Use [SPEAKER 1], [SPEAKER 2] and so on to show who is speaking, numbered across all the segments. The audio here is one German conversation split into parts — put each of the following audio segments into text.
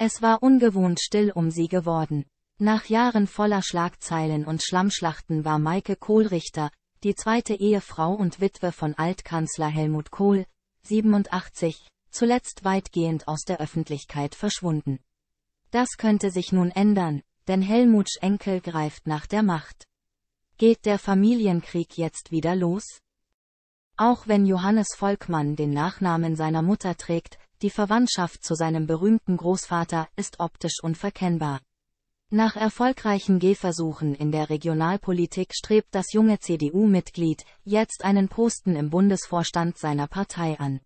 [SPEAKER 1] Es war ungewohnt still um sie geworden. Nach Jahren voller Schlagzeilen und Schlammschlachten war Maike Kohlrichter, die zweite Ehefrau und Witwe von Altkanzler Helmut Kohl, 87, zuletzt weitgehend aus der Öffentlichkeit verschwunden. Das könnte sich nun ändern, denn Helmuts Enkel greift nach der Macht. Geht der Familienkrieg jetzt wieder los? Auch wenn Johannes Volkmann den Nachnamen seiner Mutter trägt, die Verwandtschaft zu seinem berühmten Großvater ist optisch unverkennbar. Nach erfolgreichen Gehversuchen in der Regionalpolitik strebt das junge CDU-Mitglied jetzt einen Posten im Bundesvorstand seiner Partei an.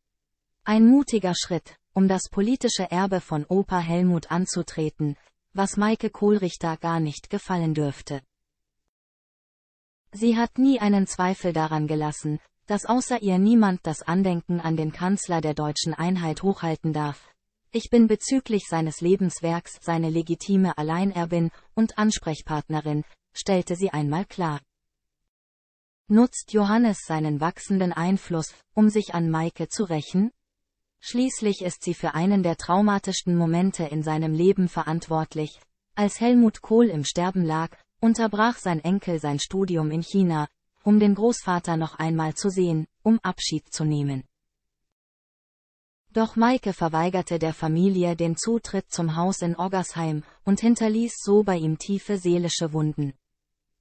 [SPEAKER 1] Ein mutiger Schritt, um das politische Erbe von Opa Helmut anzutreten, was Maike Kohlrichter gar nicht gefallen dürfte. Sie hat nie einen Zweifel daran gelassen, dass außer ihr niemand das Andenken an den Kanzler der deutschen Einheit hochhalten darf. Ich bin bezüglich seines Lebenswerks seine legitime Alleinerbin und Ansprechpartnerin, stellte sie einmal klar. Nutzt Johannes seinen wachsenden Einfluss, um sich an Maike zu rächen? Schließlich ist sie für einen der traumatischsten Momente in seinem Leben verantwortlich. Als Helmut Kohl im Sterben lag, unterbrach sein Enkel sein Studium in China, um den Großvater noch einmal zu sehen, um Abschied zu nehmen. Doch Maike verweigerte der Familie den Zutritt zum Haus in Oggersheim und hinterließ so bei ihm tiefe seelische Wunden.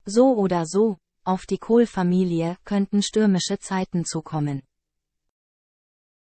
[SPEAKER 1] So oder so, auf die Kohl-Familie könnten stürmische Zeiten zukommen.